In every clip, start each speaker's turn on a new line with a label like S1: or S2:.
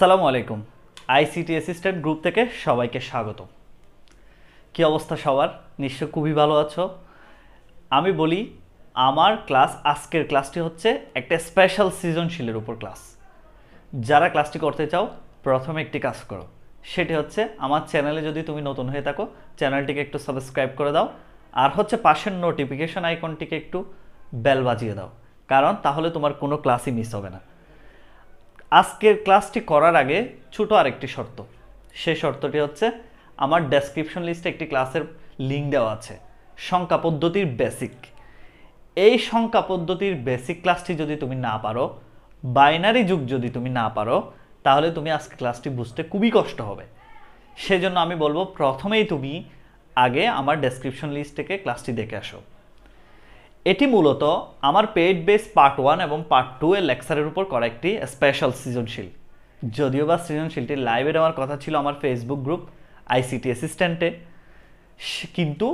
S1: আসসালামু আলাইকুম ICT assistant group থেকে সবাইকে স্বাগত কি অবস্থা সবার নিশ্চয় খুবই ভালো আছো আমি বলি আমার ক্লাস আজকের ক্লাসটি হচ্ছে একটা স্পেশাল সৃজনশীলের উপর ক্লাস যারা ক্লাসটি করতে চাও প্রথমে একটি কাজ করো সেটি হচ্ছে আমার চ্যানেলে যদি তুমি নতুন হয়ে থাকো চ্যানেলটিকে একটু সাবস্ক্রাইব করে দাও আর হচ্ছে পাশের নোটিফিকেশন আইকনটিকে একটু বেল বাজিয়ে দাও কারণ তাহলে তোমার কোনো ক্লাসই মিস হবে না আজকের ক্লাসটি করার আগে ছোটো আরেকটি শর্ত সেই শর্তটি হচ্ছে আমার ডেসক্রিপশন লিস্টে একটি ক্লাসের লিঙ্ক দেওয়া আছে সংখ্যা পদ্ধতির বেসিক এই সংখ্যা পদ্ধতির বেসিক ক্লাসটি যদি তুমি না পারো বাইনারি যুগ যদি তুমি না পারো তাহলে তুমি আজকে ক্লাসটি বুঝতে খুবই কষ্ট হবে সেজন্য আমি বলবো প্রথমেই তুমি আগে আমার ডেসক্রিপশন লিস্ট থেকে ক্লাসটি দেখে আসো এটি মূলত আমার পেইড বেস পার্ট ওয়ান এবং পার্ট টু এর লেকচারের উপর করা একটি স্পেশাল সৃজনশীল যদিও বা সৃজনশীলটি লাইভের আমার কথা ছিল আমার ফেসবুক গ্রুপ আইসিটি অ্যাসিস্ট্যান্টে কিন্তু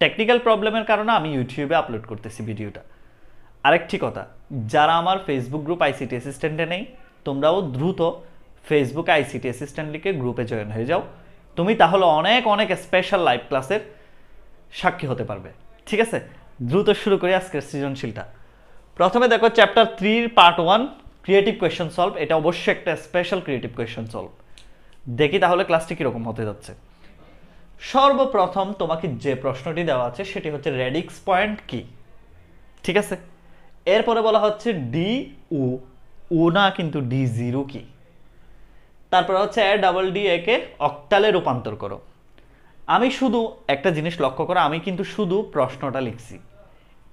S1: টেকনিক্যাল প্রবলেমের কারণে আমি ইউটিউবে আপলোড করতেছি ভিডিওটা আরেকটি কথা যারা আমার ফেসবুক গ্রুপ আইসিটি অ্যাসিস্ট্যান্টে নেই তোমরাও দ্রুত ফেসবুক আইসিটি অ্যাসিস্ট্যান্ট লিখে গ্রুপে জয়েন হয়ে যাও তুমি তাহলে অনেক অনেক স্পেশাল লাইভ ক্লাসের সাক্ষী হতে পারবে ঠিক আছে দ্রুত শুরু করি আজকের সৃজনশীলটা প্রথমে দেখো চ্যাপ্টার থ্রির part one creative question solve এটা অবশ্যই একটা স্পেশাল ক্রিয়েটিভ কোয়েশন সলভ দেখি তাহলে ক্লাসটি কীরকম হতে যাচ্ছে সর্বপ্রথম তোমাকে যে প্রশ্নটি দেওয়া আছে সেটি হচ্ছে রেডিক্স পয়েন্ট কি ঠিক আছে এরপরে বলা হচ্ছে ডি উ ও না কিন্তু ডি জিরো কি তারপরে হচ্ছে এ ডাবল ডি একে অক্টালে রূপান্তর করো আমি শুধু একটা জিনিস লক্ষ্য করো আমি কিন্তু শুধু প্রশ্নটা লিখছি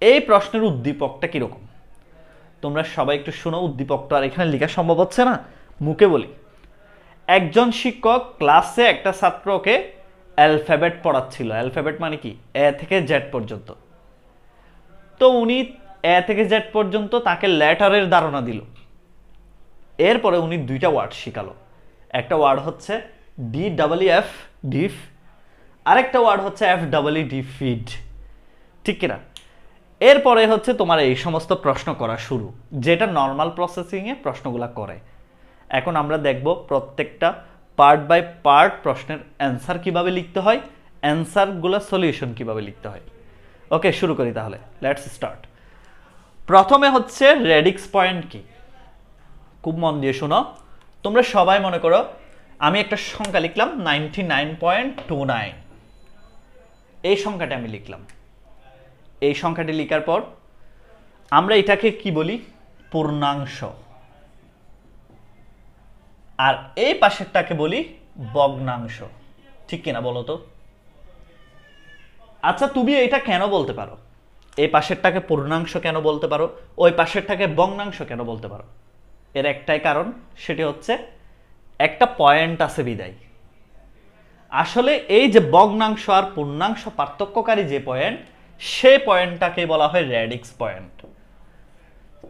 S1: এই প্রশ্নের উদ্দীপকটা কীরকম তোমরা সবাই একটু শোনো উদ্দীপকটা আর এখানে লেখা সম্ভব হচ্ছে না মুখে বলি একজন শিক্ষক ক্লাসে একটা ছাত্রকে অ্যালফাবেট পড়াচ্ছিল অ্যালফাবেট মানে কি এ থেকে জেড পর্যন্ত তো উনি এ থেকে জেড পর্যন্ত তাকে লেটারের ধারণা দিল এরপরে উনি দুইটা ওয়ার্ড শিখালো একটা ওয়ার্ড হচ্ছে ডি ডাবল এফ ডিফ আরেকটা ওয়ার্ড হচ্ছে এফ ডাবল ডি ফিড ঠিক কিনা এরপরে হচ্ছে তোমার এই সমস্ত প্রশ্ন করা শুরু যেটা নর্মাল প্রসেসিংয়ে প্রশ্নগুলো করে এখন আমরা দেখব প্রত্যেকটা পার্ট বাই পার্ট প্রশ্নের অ্যান্সার কিভাবে লিখতে হয় অ্যান্সারগুলো সলিউশন কিভাবে লিখতে হয় ওকে শুরু করি তাহলে লেটস স্টার্ট প্রথমে হচ্ছে রেডিক্স পয়েন্ট কি খুব মন দিয়ে শোনো তোমরা সবাই মনে করো আমি একটা সংখ্যা লিখলাম ninety nine point two nine এই সংখ্যাটা আমি লিখলাম এই সংখ্যাটি লিখার পর আমরা এটাকে কি বলি পূর্ণাংশ আর এই পাশেরটাকে বলি বগ্নাংশ ঠিক কিনা বলো তো আচ্ছা তুমি এটা কেন বলতে পারো এই পাশেরটাকে পূর্ণাংশ কেন বলতে পারো ওই পাশেরটাকে বগ্নাংশ কেন বলতে পারো এর একটাই কারণ সেটি হচ্ছে একটা পয়েন্ট আছে বিদায় আসলে এই যে বগ্নাংশ আর পূর্ণাংশ পার্থক্যকারী যে পয়েন্ট সে পয়েন্টটাকে বলা হয় র্যাডিক্স পয়েন্ট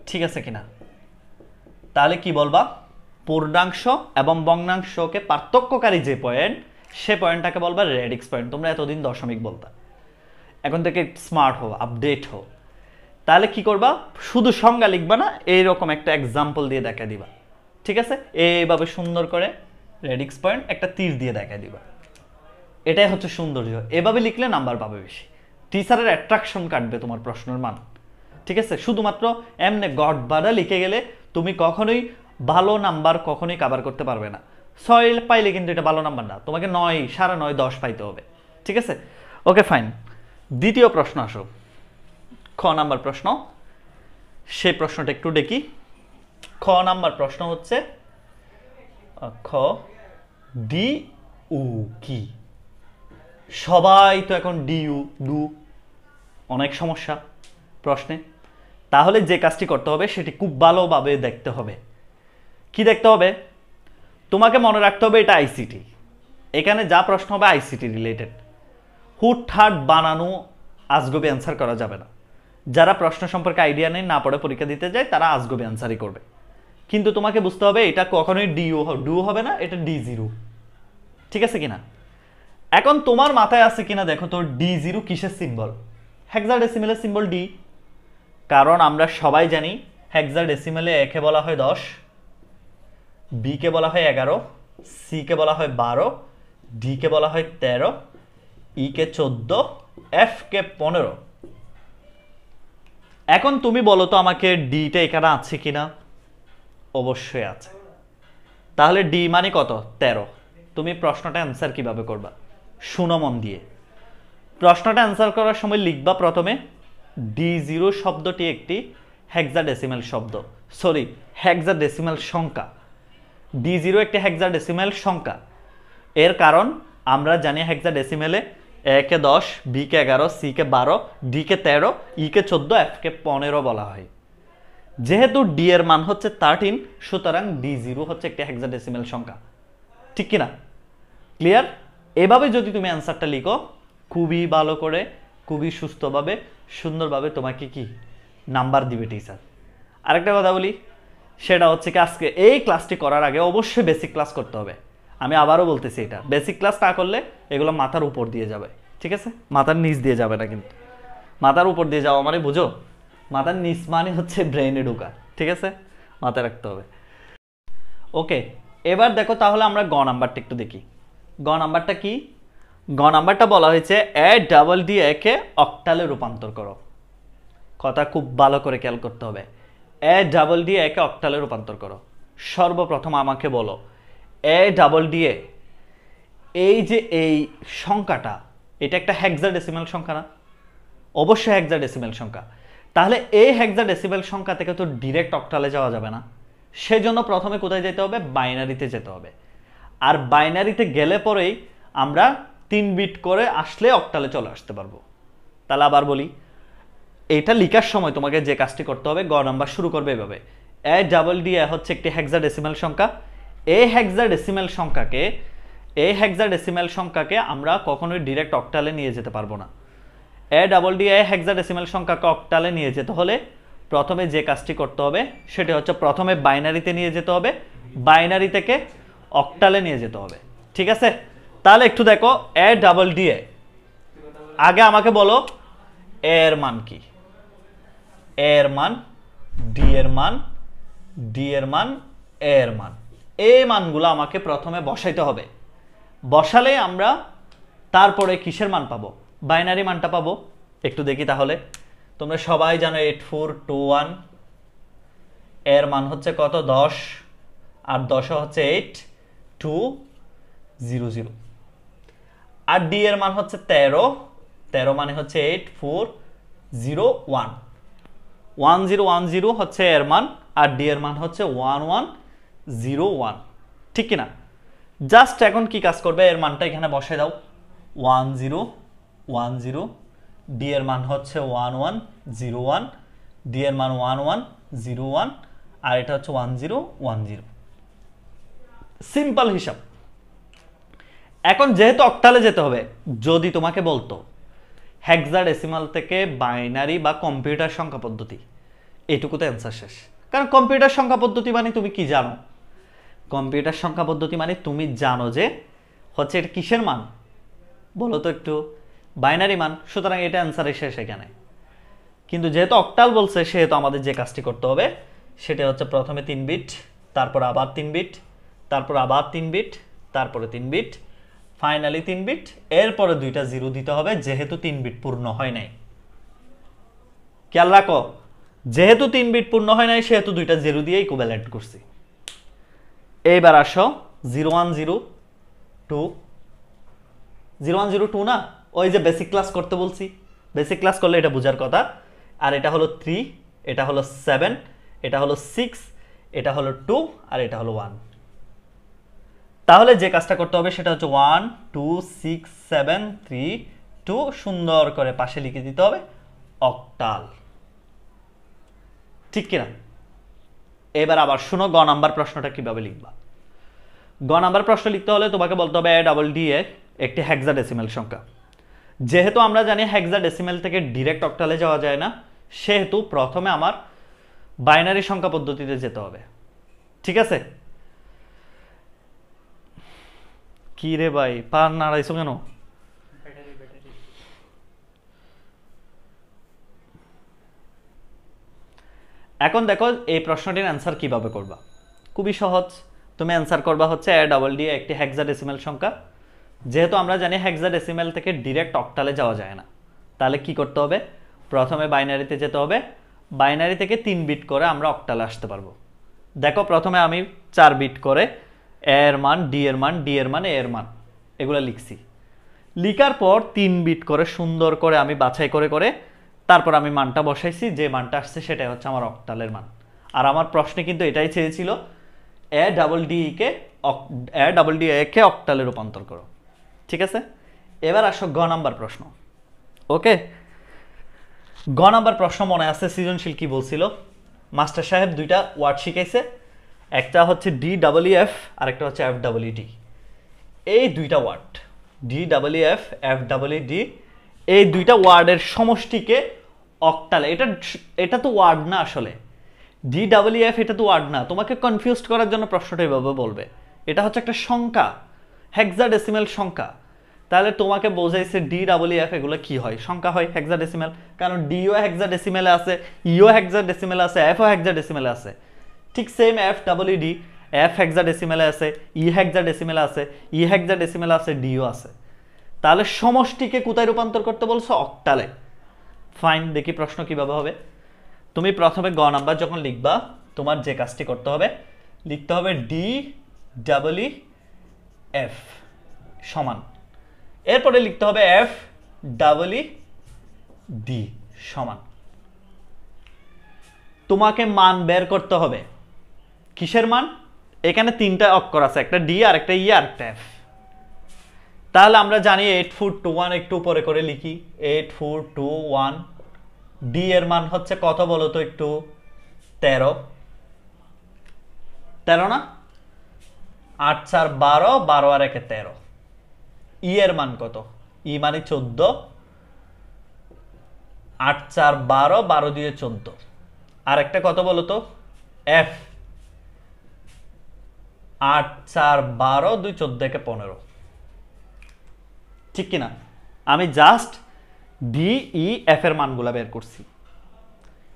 S1: ঠিক আছে কিনা তাহলে কি বলবা পূর্ণাংশ এবং বগ্নাংশকে পার্থক্যকারী যে পয়েন্ট সে পয়েন্টটাকে বলবা রেডিক্স পয়েন্ট তোমরা এতদিন দশমিক বলতা এখন থেকে স্মার্ট হো আপডেট হো তাহলে কি করবা শুধু সংজ্ঞা লিখবা না এইরকম একটা এক্সাম্পল দিয়ে দেখা দিবা ঠিক আছে এইভাবে সুন্দর করে রেডিক্স পয়েন্ট একটা তীর দিয়ে দেখা দিবা এটাই হচ্ছে সৌন্দর্য এভাবে লিখলে নাম্বার পাবে বেশি টিচারের অ্যাট্রাকশন কাটবে তোমার প্রশ্নের মান ঠিক আছে শুধুমাত্র এমনে গড বাড়া লিখে গেলে তুমি কখনোই ভালো নাম্বার কখনোই কাবার করতে পারবে না ছয় পাইলে কিন্তু এটা ভালো নাম্বার না তোমাকে নয় সাড়ে নয় দশ পাইতে হবে ঠিক আছে ওকে ফাইন দ্বিতীয় প্রশ্ন আসো খ নাম্বার প্রশ্ন সেই প্রশ্নটা একটু দেখি খ নাম্বার প্রশ্ন হচ্ছে খ ডি উ কি সবাই তো এখন ডিউ ডু অনেক সমস্যা প্রশ্নে তাহলে যে কাজটি করতে হবে সেটি খুব ভালোভাবে দেখতে হবে কি দেখতে হবে তোমাকে মনে রাখতে হবে এটা আইসিটি এখানে যা প্রশ্ন হবে আইসিটি রিলেটেড হুটহাট বানানো আজগবি অ্যান্সার করা যাবে না যারা প্রশ্ন সম্পর্কে আইডিয়া নেই না পড়ে পরীক্ষা দিতে যায় তারা আজগবি অ্যান্সারই করবে কিন্তু তোমাকে বুঝতে হবে এটা কখনোই ডিও ডু হবে না এটা ডি জিরো ঠিক আছে কিনা এখন তোমার মাথায় আছে কিনা দেখো তোর ডি জিরো কিসের সিম্বল হেক্সাডেসিমেলের সিম্বল ডি কারণ আমরা সবাই জানি হেক্সাডেসিমেলে একে বলা হয় দশ বিকে বলা হয় এগারো সিকে বলা হয় বারো ডিকে বলা হয় তেরো ইকে e চোদ্দো এফ কে পনেরো এখন তুমি বলো তো আমাকে ডিটা এখানে আছে কি না অবশ্যই আছে তাহলে ডি মানে কত তেরো তুমি প্রশ্নটা অ্যান্সার কিভাবে করবা সুনমন দিয়ে প্রশ্নটা অ্যান্সার করার সময় লিখবা প্রথমে ডি জিরো শব্দটি একটি হ্যাকজা ডেসিমেল শব্দ সরি হ্যাকজা ডেসিমেল সংখ্যা ডি জিরো একটি হ্যাকজা ডেসিমেল সংখ্যা এর কারণ আমরা জানি হ্যাকজা ডেসিমেলে একে দশ বি কে এগারো সিকে বারো ডি কে তেরো ই কে চোদ্দো এফকে পনেরো বলা হয় যেহেতু ডি এর মান হচ্ছে থার্টিন সুতরাং ডি জিরো হচ্ছে একটি হ্যাকজা ডেসিমেল সংখ্যা ঠিক কিনা ক্লিয়ার এভাবে যদি তুমি অ্যান্সারটা লিখো খুবই ভালো করে খুবই সুস্থভাবে সুন্দরভাবে তোমাকে কি নাম্বার দিবে টিচার আরেকটা কথা বলি সেটা হচ্ছে কি আজকে এই ক্লাসটি করার আগে অবশ্যই বেসিক ক্লাস করতে হবে আমি আবারও বলতেছি এটা বেসিক ক্লাস না করলে এগুলো মাথার উপর দিয়ে যাবে ঠিক আছে মাথার নিচ দিয়ে যাবে না কিন্তু মাথার উপর দিয়ে যাওয়া মানে বুঝো মাথার নিচ মানে হচ্ছে ব্রেনে ঢোকা ঠিক আছে মাথায় রাখতে হবে ওকে এবার দেখো তাহলে আমরা গ নাম্বারটা একটু দেখি গ নাম্বারটা কি গ নাম্বারটা বলা হয়েছে এ ডাবল ডি একে অকটালে রূপান্তর করো কথা খুব ভালো করে খেয়াল করতে হবে এ ডাবল ডি একে অক্টালে রূপান্তর করো সর্বপ্রথম আমাকে বলো এ ডাবল ডি এ এই যে এই সংখ্যাটা এটা একটা হ্যাকজার ডেসিমেল সংখ্যা না অবশ্যই হ্যাকজার ডেসিমেল সংখ্যা তাহলে এই হ্যাকজার ডেসিমেল সংখ্যা থেকে তো ডিরেক্ট অক্টালে যাওয়া যাবে না সেজন্য প্রথমে কোথায় যেতে হবে বাইনারিতে যেতে হবে আর বাইনারিতে গেলে পরেই আমরা তিন বিট করে আসলে অক্টালে চলে আসতে পারবো তাহলে আবার বলি এটা লিখার সময় তোমাকে যে কাজটি করতে হবে গ নাম্বার শুরু করবে এভাবে এ ডাবল ডি এ হচ্ছে একটি হ্যাকজার ডেসিমেল সংখ্যা এ হ্যাকজার ডেসিমেল সংখ্যাকে এ হ্যাকজার ডেসিমেল সংখ্যাকে আমরা কখনোই ডিরেক্ট অক্টালে নিয়ে যেতে পারবো না A double D A hexadecimal সংখ্যাকে অক্টালে নিয়ে যেতে হলে প্রথমে যে কাজটি করতে হবে সেটি হচ্ছে প্রথমে বাইনারিতে নিয়ে যেতে হবে বাইনারি থেকে অক্টালে নিয়ে যেতে হবে ঠিক আছে তাহলে একটু দেখো এ ডাবল ডি এ আগে আমাকে বলো এর মান কি এর মান ডি এর মান ডি এর মান এর মান এই মানগুলো আমাকে প্রথমে বসাইতে হবে বসালে আমরা তারপরে কিসের মান পাবো বাইনারি মানটা পাবো একটু দেখি তাহলে তোমরা সবাই জানো এইট ফোর টু ওয়ান এর মান হচ্ছে কত দশ আর দশ হচ্ছে এইট টু জিরো জিরো আর ডি এর মান হচ্ছে তেরো তেরো মানে হচ্ছে eight four zero one one zero one zero হচ্ছে এর মান আর ডি এর মান হচ্ছে ওয়ান ওয়ান জিরো ওয়ান ঠিক কিনা জাস্ট এখন কি কাজ করবে এর মানটা এখানে বসে দাও one zero one zero D এর মান হচ্ছে one one zero one D এর মান ওয়ান ওয়ান জিরো ওয়ান আর এটা হচ্ছে one zero one zero simple হিসাব এখন যেহেতু অক্টালে যেতে হবে যদি তোমাকে বলতো হ্যাকজার ডেসিমাল থেকে বাইনারি বা কম্পিউটার সংখ্যা পদ্ধতি এটুকুতে অ্যান্সার শেষ কারণ কম্পিউটার সংখ্যা পদ্ধতি মানে তুমি কি জানো কম্পিউটার সংখ্যা পদ্ধতি মানে তুমি জানো যে হচ্ছে এটা কিসের মান বলো তো একটু বাইনারি মান সুতরাং এটা অ্যান্সারের শেষ এখানে কিন্তু যেহেতু অক্টাল বলছে সেহেতু আমাদের যে কাজটি করতে হবে সেটা হচ্ছে প্রথমে তিন বিট তারপর আবার তিন বিট তারপর আবার তিন বিট তারপরে তিন বিট ফাইনালি তিন বিট এরপরে দুইটা জিরো দিতে হবে যেহেতু তিন বিট পূর্ণ হয় নাই খেয়াল রাখো যেহেতু তিন বিট পূর্ণ হয় নাই সেহেতু দুইটা জিরো দিয়েই কোভ্যালেন্ট করছি এইবার আসো zero one zero two zero one zero two না ওই যে বেসিক ক্লাস করতে বলছি বেসিক ক্লাস করলে এটা বোঝার কথা আর এটা হলো থ্রি এটা হলো সেভেন এটা হলো সিক্স এটা হলো টু আর এটা হলো ওয়ান তাহলে যে কাজটা করতে হবে সেটা হচ্ছে one two six seven three two সুন্দর করে পাশে লিখে দিতে হবে অক্টাল ঠিক কিনা এবার আবার শুনো গ নাম্বার প্রশ্নটা কিভাবে লিখবা গ নাম্বার প্রশ্ন লিখতে হলে তোমাকে বলতে হবে ডাবল ডি এ একটি হ্যাকজা ডেসিমেল সংখ্যা যেহেতু আমরা জানি হ্যাকজা ডেসিমেল থেকে ডিরেক্ট অক্টালে যাওয়া যায় না সেহেতু প্রথমে আমার বাইনারি সংখ্যা পদ্ধতিতে যেতে হবে ঠিক আছে কি রে ভাই পার নাড়াইছো কেন এখন দেখো এই প্রশ্নটির অ্যান্সার কিভাবে করবা খুবই সহজ তুমি অ্যান্সার করবা হচ্ছে এ ডাবল ডি একটি হ্যাকজা ডেসিমেল সংখ্যা যেহেতু আমরা জানি হ্যাকজা ডেসিমেল থেকে ডিরেক্ট অকটালে যাওয়া যায় না তাহলে কি করতে হবে প্রথমে বাইনারিতে যেতে হবে বাইনারি থেকে তিন বিট করে আমরা অকটালে আসতে পারবো দেখো প্রথমে আমি চার বিট করে এর মান ডি এর মান ডি এর মান এর মান এগুলো লিখছি লিখার পর তিন বিট করে সুন্দর করে আমি বাছাই করে করে তারপর আমি মানটা বসাইছি যে মানটা আসছে সেটাই হচ্ছে আমার অক্টালের মান আর আমার প্রশ্নে কিন্তু এটাই চেয়েছিল এ ডাবল ডিকে এ ডাবল ডি একে অক্টালে রূপান্তর করো ঠিক আছে এবার আসো গ নাম্বার প্রশ্ন ওকে গ নাম্বার প্রশ্ন মনে আছে সৃজনশীল কি বলছিল মাস্টার সাহেব দুইটা ওয়ার্ড শিখাইছে একটা হচ্ছে ডি ডাবলই এফ আর একটা হচ্ছে এফ ডাবলই ডি এই দুইটা word D double E F F double E D এই দুইটা ওয়ার্ডের সমষ্টিকে অকটালে এটা এটা তো ওয়ার্ড না আসলে ডি ডাবলই এফ এটা তো ওয়ার্ড না তোমাকে কনফিউজ করার জন্য প্রশ্নটা এভাবে বলবে এটা হচ্ছে একটা সংখ্যা হেক্সা ডেসিমেল সংখ্যা তাহলে তোমাকে বোঝাইছে ডি ডাবল এফ এগুলো কি হয় সংখ্যা হয় হেক্সা ডেসিমেল কারণ ডিও হেক্সা ডেসিমেলে আছে ইও হেক্সা ডেসিমেলে আছে এফও হেক্সা ডেসিমেলে আছে ঠিক same F double D F হেক্সা ডেসিমেলে আছে ই হেক্সা ডেসিমেলে আছে ই হেক্সা ডেসিমেলে আছে ডিও আছে তাহলে সমষ্টিকে কোথায় রূপান্তর করতে বলছো অক্টালে ফাইন দেখি প্রশ্ন কিভাবে হবে তুমি প্রথমে গ নাম্বার যখন লিখবা তোমার যে কাজটি করতে হবে লিখতে হবে ডি ই এফ সমান এরপরে লিখতে হবে এফ ই ডি সমান তোমাকে মান বের করতে হবে কিসের মান এখানে তিনটা অক্ষর আছে একটা ডি আর একটা ই e আর একটা এফ তাহলে আমরা জানি এইট ফুট টু ওয়ান একটু উপরে করে লিখি eight four two one D এর মান হচ্ছে কত বলো তো একটু তেরো তেরো না আট চার বারো বারো আর একে তেরো ই e এর মান কত ই e মানে চোদ্দ আট চার বারো বারো দিয়ে চোদ্দ আর একটা কত বলো তো এফ আট চার বারো দুই চোদ্দ একে পনেরো ঠিক কিনা আমি জাস্ট ডি ই এফ এর মানগুলা বের করছি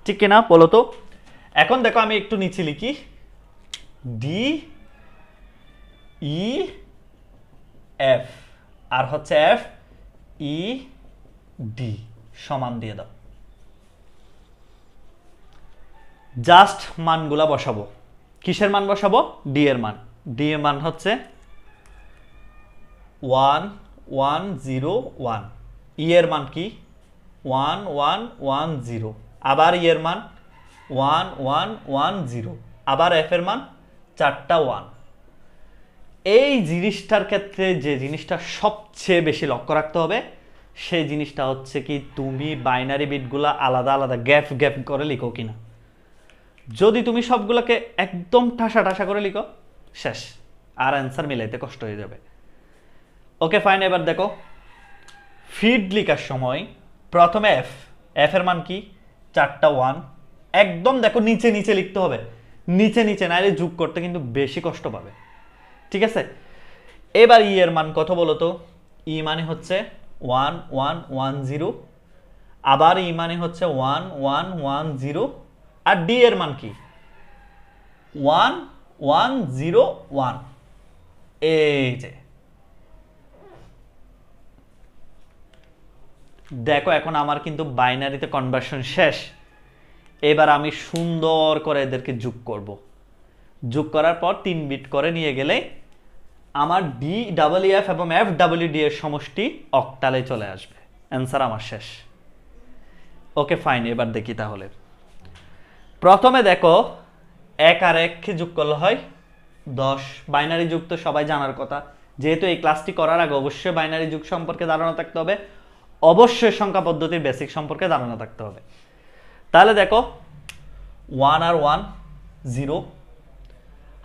S1: ঠিক কিনা বলো তো এখন দেখো আমি একটু নিচে লিখি ডি ই এফ আর হচ্ছে এফ ই ডি সমান দিয়ে দাও জাস্ট মানগুলা বসাবো কিসের মান বসাবো ডি এর মান ডিএ মান হচ্ছে ওয়ান ওয়ান জিরো ওয়ান ইয়ের এর মান কি ওয়ান ওয়ান ওয়ান জিরো আবার ইয়ের e এর মান ওয়ান ওয়ান ওয়ান জিরো আবার এফের মান চারটা ওয়ান এই জিনিসটার ক্ষেত্রে যে জিনিসটা সবচেয়ে বেশি লক্ষ্য রাখতে হবে সেই জিনিসটা হচ্ছে কি তুমি বাইনারি বিটগুলো আলাদা আলাদা গ্যাপ গ্যাপ করে লিখো কিনা যদি তুমি সবগুলোকে একদম ঠাসা ঠাসা করে লিখো শেষ আর অ্যান্সার মিলাইতে কষ্ট হয়ে যাবে ওকে ফাইন এবার দেখো ফিড লিখার সময় প্রথমে এফ এফের মান কি চারটা ওয়ান একদম দেখো নিচে নিচে লিখতে হবে নিচে নিচে নাইলে যুগ করতে কিন্তু বেশি কষ্ট পাবে ঠিক আছে এবার ই e এর মান কত বলো তো ই e মানে হচ্ছে ওয়ান ওয়ান ওয়ান জিরো আবার ই e মানে হচ্ছে ওয়ান ওয়ান ওয়ান জিরো আর ডি এর মান কি ওয়ান ওয়ান জিরো ওয়ান এই যে দেখো এখন আমার কিন্তু বাইনারিতে কনভার্সন শেষ এবার আমি সুন্দর করে এদেরকে যোগ করব যোগ করার পর তিন বিট করে নিয়ে গেলে আমার ডি ডাবল এফ এবং এফ ডাব্লিউ ডি এর সমষ্টি অকটালে চলে আসবে অ্যান্সার আমার শেষ ওকে ফাইন এবার দেখি তাহলে প্রথমে দেখো এক আর এককে যোগ করলে হয় দশ বাইনারি যুগ তো সবাই জানার কথা যেহেতু এই ক্লাসটি করার আগে অবশ্যই বাইনারি যুগ সম্পর্কে ধারণা থাকতে হবে অবশ্যই সংখ্যা পদ্ধতির বেসিক সম্পর্কে ধারণা থাকতে হবে তাহলে দেখো ওয়ান আর ওয়ান জিরো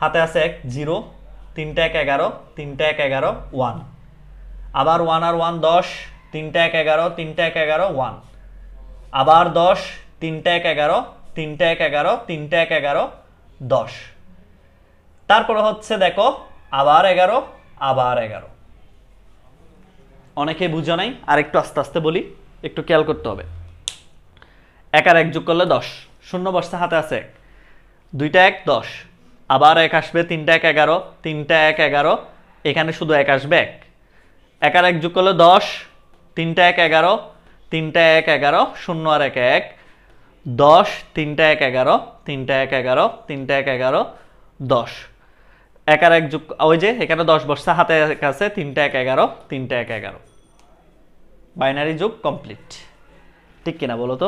S1: হাতে আছে এক জিরো তিনটা এক এগারো তিনটা এক এগারো ওয়ান আবার ওয়ান আর ওয়ান দশ তিনটা এক এগারো তিনটা এক এগারো ওয়ান আবার দশ তিনটা এক এগারো তিনটা এক এগারো তিনটা এক এগারো দশ তারপরে হচ্ছে দেখো আবার এগারো আবার এগারো অনেকে বুঝো নাই আর একটু আস্তে আস্তে বলি একটু খেয়াল করতে হবে এক আর এক যোগ করলে দশ শূন্য বসতে হাতে আছে এক দুইটা এক দশ আবার এক আসবে তিনটা এক এগারো তিনটা এক এগারো এখানে শুধু এক আসবে এক এক আর এক যোগ করলে দশ তিনটা এক এগারো তিনটা এক এগারো শূন্য আর এক এক দশ তিনটা এক এগারো তিনটা এক এগারো তিনটা এক এগারো দশ এক আর এক যুগ ওই যে এখানে দশ বর্ষা হাতে আছে তিনটা এক এগারো তিনটা এক এগারো বাইনারি যুগ কমপ্লিট ঠিক কিনা বলো তো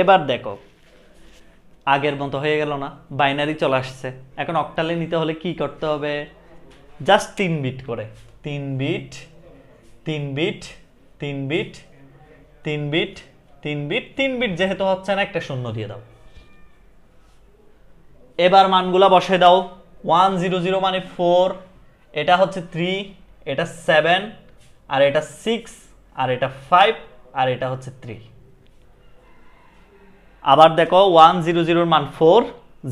S1: এবার দেখো আগের মতো হয়ে গেল না বাইনারি চলে আসছে এখন অক্টালে নিতে হলে কি করতে হবে জাস্ট তিন বিট করে তিন বিট তিন বিট তিন বিট তিন বিট তিন বিট তিন বিট যেহেতু হচ্ছে না একটা শূন্য দিয়ে দাও এবার মানগুলা বসে দাও ওয়ান জিরো জিরো মানে ফোর এটা হচ্ছে থ্রি এটা সেভেন আর এটা সিক্স আর এটা ফাইভ আর এটা হচ্ছে থ্রি আবার দেখো ওয়ান জিরো জিরোর মান ফোর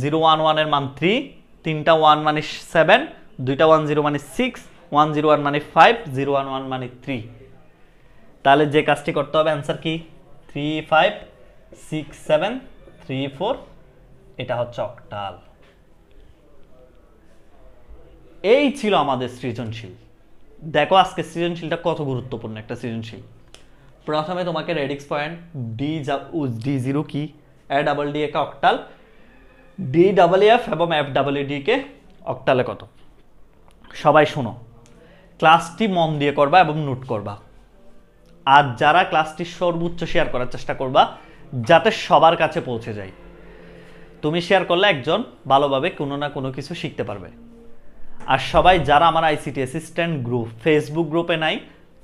S1: জিরো ওয়ান ওয়ানের মান থ্রি তিনটা ওয়ান মানে সেভেন দুইটা ওয়ান জিরো মানে সিক্স ওয়ান জিরো ওয়ান মানে ফাইভ জিরো ওয়ান ওয়ান মানে থ্রি তাহলে যে কাজটি করতে হবে অ্যান্সার কি three five six seven three four এটা হচ্ছে অকটাল এই ছিল আমাদের সৃজনশীল দেখো আজকে সৃজনশীলটা কত গুরুত্বপূর্ণ একটা সৃজনশীল প্রথমে তোমাকে radix point D D zero কি এ ডাবল ডি একে অকটাল ডি ডাবল এফ এবং এফ ডাবল ডিকে অকটালে কত সবাই শোনো ক্লাসটি মন দিয়ে করবা এবং নোট করবা আর যারা ক্লাসটি সর্বোচ্চ শেয়ার করার চেষ্টা করবা যাতে সবার কাছে পৌঁছে যায় তুমি শেয়ার করলে একজন ভালোভাবে কোনো না কোনো কিছু শিখতে পারবে আর সবাই যারা আমার আইসিটি অ্যাসিস্ট্যান্ট গ্রুপ ফেসবুক গ্রুপে নাই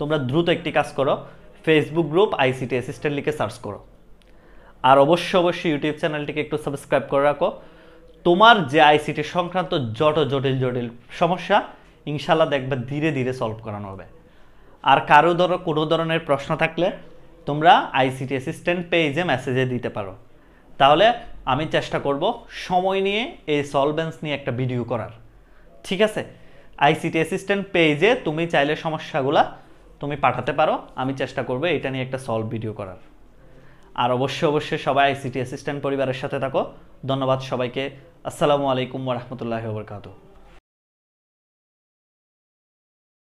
S1: তোমরা দ্রুত একটি কাজ করো ফেসবুক গ্রুপ আইসিটি অ্যাসিস্ট্যান্ট লিখে সার্চ করো আর অবশ্যই অবশ্যই ইউটিউব চ্যানেলটিকে একটু সাবস্ক্রাইব করে রাখো তোমার যে আইসিটি সংক্রান্ত জট জটিল জটিল সমস্যা ইনশাল্লাহ দেখবে ধীরে ধীরে সলভ করানো হবে আর কারো ধরো কোনো ধরনের প্রশ্ন থাকলে তোমরা আইসিটি অ্যাসিস্ট্যান্ট পেজে মেসেজে দিতে পারো তাহলে আমি চেষ্টা করব সময় নিয়ে এই সলভেন্স নিয়ে একটা ভিডিও করার ঠিক আছে আইসিটি অ্যাসিস্ট্যান্ট পেজে তুমি চাইলে সমস্যাগুলো তুমি পাঠাতে পারো আমি চেষ্টা করবো এটা নিয়ে একটা সলভ ভিডিও করার আর অবশ্যই অবশ্যই সবাই আইসিটি অ্যাসিস্ট্যান্ট পরিবারের সাথে থাকো ধন্যবাদ সবাইকে আসসালামু আলাইকুম রহমতুল্লাহ বরকাতু